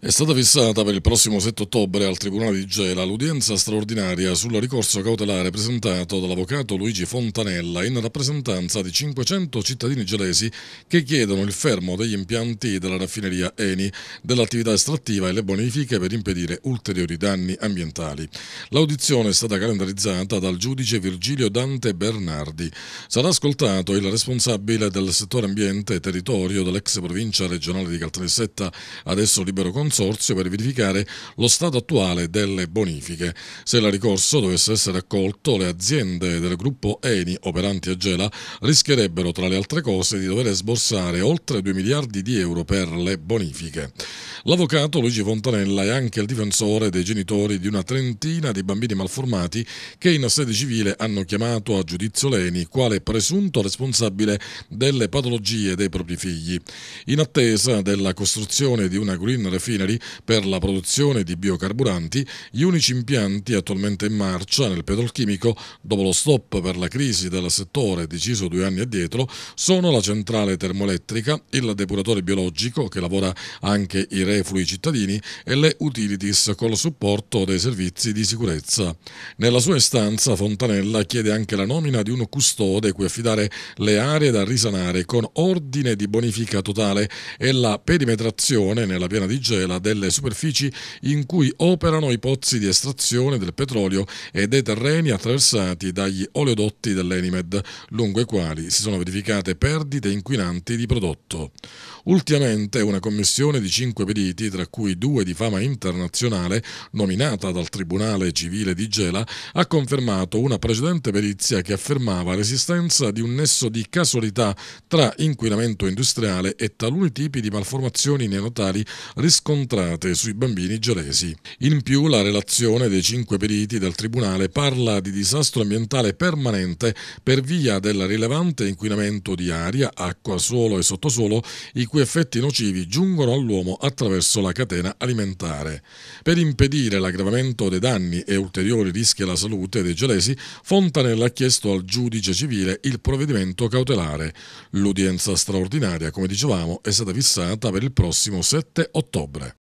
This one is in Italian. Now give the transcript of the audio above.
È stata fissata per il prossimo 7 ottobre al Tribunale di Gela l'udienza straordinaria sul ricorso cautelare presentato dall'avvocato Luigi Fontanella in rappresentanza di 500 cittadini gelesi che chiedono il fermo degli impianti della raffineria Eni, dell'attività estrattiva e le bonifiche per impedire ulteriori danni ambientali. L'audizione è stata calendarizzata dal giudice Virgilio Dante Bernardi. Sarà ascoltato il responsabile del settore ambiente e territorio dell'ex provincia regionale di Caltanissetta, adesso libero contatto consorzio per verificare lo stato attuale delle bonifiche. Se il ricorso dovesse essere accolto, le aziende del gruppo Eni operanti a Gela rischierebbero tra le altre cose di dover sborsare oltre 2 miliardi di euro per le bonifiche. L'avvocato Luigi Fontanella è anche il difensore dei genitori di una trentina di bambini malformati che in sede civile hanno chiamato a giudizio Leni quale presunto responsabile delle patologie dei propri figli. In attesa della costruzione di una green refinery per la produzione di biocarburanti, gli unici impianti attualmente in marcia nel petrolchimico, dopo lo stop per la crisi del settore deciso due anni addietro, sono la centrale termoelettrica, il depuratore biologico che lavora anche i reflui cittadini e le utilities col supporto dei servizi di sicurezza. Nella sua istanza Fontanella chiede anche la nomina di un custode cui affidare le aree da risanare con ordine di bonifica totale e la perimetrazione nella piena di Gela delle superfici in cui operano i pozzi di estrazione del petrolio e dei terreni attraversati dagli oleodotti dell'Enimed, lungo i quali si sono verificate perdite inquinanti di prodotto. Ultimamente una commissione di cinque periodi impediti, tra cui due di fama internazionale, nominata dal Tribunale Civile di Gela, ha confermato una precedente perizia che affermava l'esistenza di un nesso di casualità tra inquinamento industriale e taluni tipi di malformazioni neonatali riscontrate sui bambini gelesi. In più, la relazione dei cinque periti del Tribunale parla di disastro ambientale permanente per via del rilevante inquinamento di aria, acqua, suolo e sottosuolo, i cui effetti nocivi giungono all'uomo attraverso attraverso la catena alimentare. Per impedire l'aggravamento dei danni e ulteriori rischi alla salute dei gelesi, Fontanella ha chiesto al giudice civile il provvedimento cautelare. L'udienza straordinaria, come dicevamo, è stata fissata per il prossimo 7 ottobre.